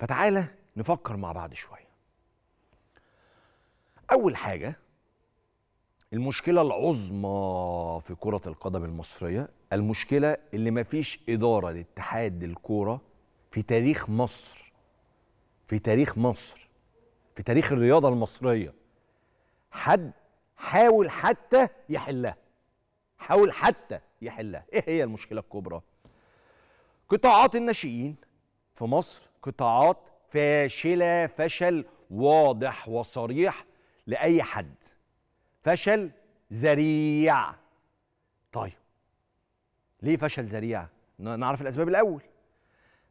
فتعالى نفكر مع بعض شويه اول حاجه المشكله العظمى في كره القدم المصريه المشكله اللي ما فيش اداره لاتحاد الكوره في تاريخ مصر في تاريخ مصر في تاريخ الرياضه المصريه حد حاول حتى يحلها حاول حتى يحلها ايه هي المشكله الكبرى قطاعات الناشئين في مصر قطاعات فاشله فشل واضح وصريح لاي حد فشل ذريع طيب ليه فشل ذريع نعرف الاسباب الاول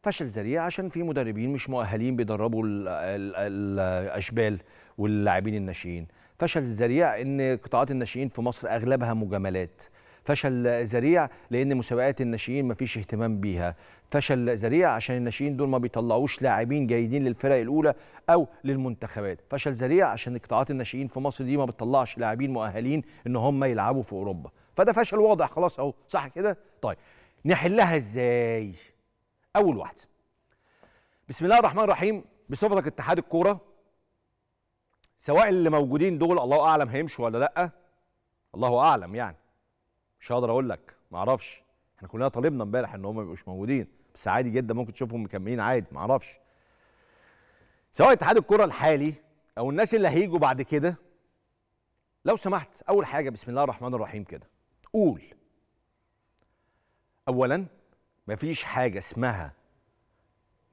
فشل ذريع عشان في مدربين مش مؤهلين بيدربوا الاشبال واللاعبين الناشئين فشل ذريع ان قطاعات الناشئين في مصر اغلبها مجاملات فشل ذريع لان مسابقات الناشئين ما فيش اهتمام بيها فشل ذريع عشان الناشئين دول ما بيطلعوش لاعبين جيدين للفرق الاولى او للمنتخبات فشل ذريع عشان قطاعات الناشئين في مصر دي ما بتطلعش لاعبين مؤهلين ان هم يلعبوا في اوروبا فده فشل واضح خلاص اهو صح كده طيب نحلها ازاي اول واحده بسم الله الرحمن الرحيم بصفتك اتحاد الكوره سواء اللي موجودين دول الله اعلم هيمشوا ولا لا الله اعلم يعني مش هقدر اقول لك ما اعرفش احنا كلنا طالبنا امبارح ان هم ما يبقوش موجودين بس عادي جدا ممكن تشوفهم مكملين عادي ما اعرفش سواء اتحاد الكره الحالي او الناس اللي هيجوا بعد كده لو سمحت اول حاجه بسم الله الرحمن الرحيم كده قول اولا مفيش حاجه اسمها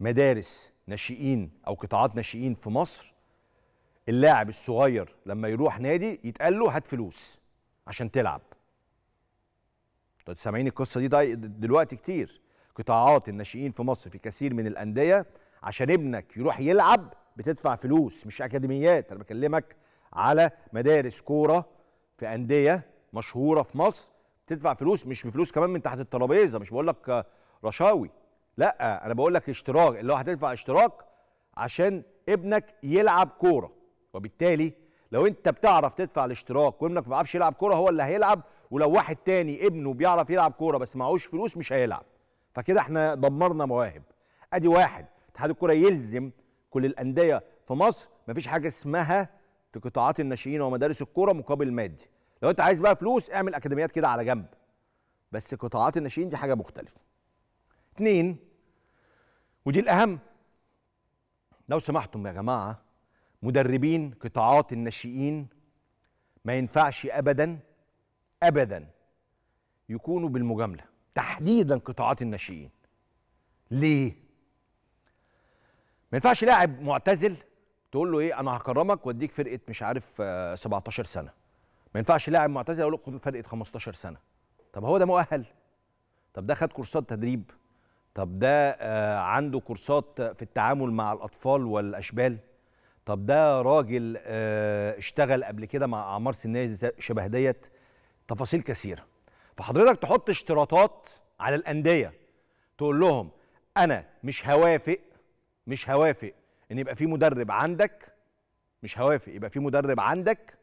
مدارس ناشئين او قطاعات ناشئين في مصر اللاعب الصغير لما يروح نادي يتقال له هات فلوس عشان تلعب سامعين القصه دي دلوقتي كتير قطاعات الناشئين في مصر في كثير من الانديه عشان ابنك يروح يلعب بتدفع فلوس مش اكاديميات انا بكلمك على مدارس كوره في انديه مشهوره في مصر تدفع فلوس مش بفلوس كمان من تحت الترابيزه مش بقول لك رشاوي لا انا بقول لك اشتراك اللي هو هتدفع اشتراك عشان ابنك يلعب كوره وبالتالي لو انت بتعرف تدفع الاشتراك وابنك ما بيعرفش يلعب كوره هو اللي هيلعب ولو واحد تاني ابنه بيعرف يلعب كوره بس معهوش فلوس مش هيلعب فكده احنا دمرنا مواهب ادي واحد اتحاد الكوره يلزم كل الانديه في مصر مفيش حاجه اسمها في قطاعات الناشئين ومدارس الكوره مقابل مادي لو انت عايز بقى فلوس اعمل اكاديميات كده على جنب بس قطاعات الناشئين دي حاجه مختلفه اتنين ودي الاهم لو سمحتم يا جماعه مدربين قطاعات الناشئين ما ينفعش ابدا ابدا يكونوا بالمجامله تحديدا قطاعات الناشئين ليه ما ينفعش لاعب معتزل تقول له ايه انا هكرمك واديك فرقه مش عارف 17 آه، سنه ما ينفعش لاعب معتزل اقول له خد فرقه 15 سنه طب هو ده مؤهل طب ده خد كورسات تدريب طب ده آه، عنده كورسات في التعامل مع الاطفال والاشبال طب ده راجل آه، اشتغل قبل كده مع اعمار سنيه شبه ديت تفاصيل كثيره فحضرتك تحط اشتراطات على الانديه تقول لهم انا مش هوافق مش هوافق ان يبقى في مدرب عندك مش هوافق يبقى في مدرب عندك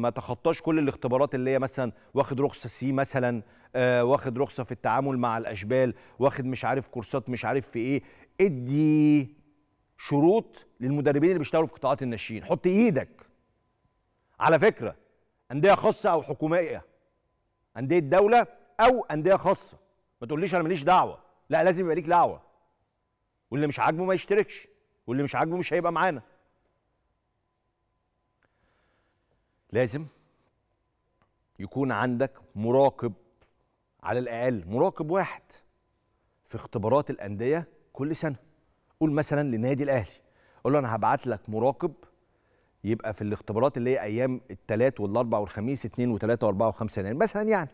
ما تخطاش كل الاختبارات اللي هي مثلا واخد رخصه سي مثلا آه واخد رخصه في التعامل مع الاشبال واخد مش عارف كورسات مش عارف في ايه ادي شروط للمدربين اللي بيشتغلوا في قطاعات الناشئين حط ايدك على فكره انديه خاصه او حكوميه انديه دوله او انديه خاصه ما تقوليش انا ماليش دعوه لا لازم يبقى ليك دعوه واللي مش عاجبه ما يشتركش واللي مش عاجبه مش هيبقى معانا لازم يكون عندك مراقب على الاقل مراقب واحد في اختبارات الانديه كل سنه قول مثلا لنادي الاهلي قول له انا هبعت لك مراقب يبقى في الاختبارات اللي هي ايام الثلاث والاربع والخميس اثنين وثلاثه واربعه وخمسه يناير مثلا يعني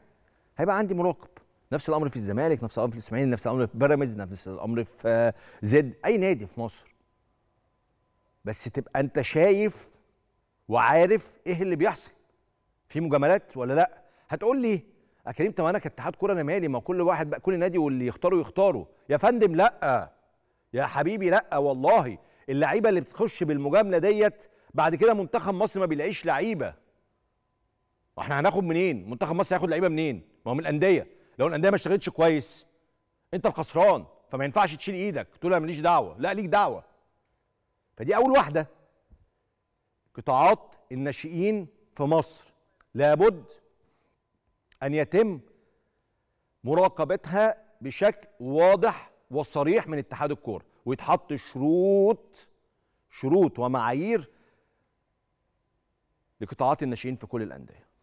هيبقى عندي مراقب نفس الامر في الزمالك نفس الامر في الاسماعيلي نفس الامر في بيراميدز نفس الامر في آه، زد اي نادي في مصر بس تبقى انت شايف وعارف ايه اللي بيحصل في مجاملات ولا لا هتقول لي يا كريم طب انا كاتحاد كوره انا مالي ما كل واحد بقى كل نادي واللي يختاروا يختاروا يا فندم لا يا حبيبي لا والله اللعيبه اللي بتخش بالمجامله ديت بعد كده منتخب مصر ما بيلاقيش لعيبه واحنا هناخد منين منتخب مصر هياخد لعيبه منين ما هو من الانديه لو الانديه ما اشتغلتش كويس انت الخسران فما ينفعش تشيل ايدك تقول انا ماليش دعوه لا ليك دعوه فدي اول واحده قطاعات الناشئين في مصر لابد ان يتم مراقبتها بشكل واضح وصريح من اتحاد الكوره ويتحط شروط شروط ومعايير لقطاعات الناشئين في كل الانديه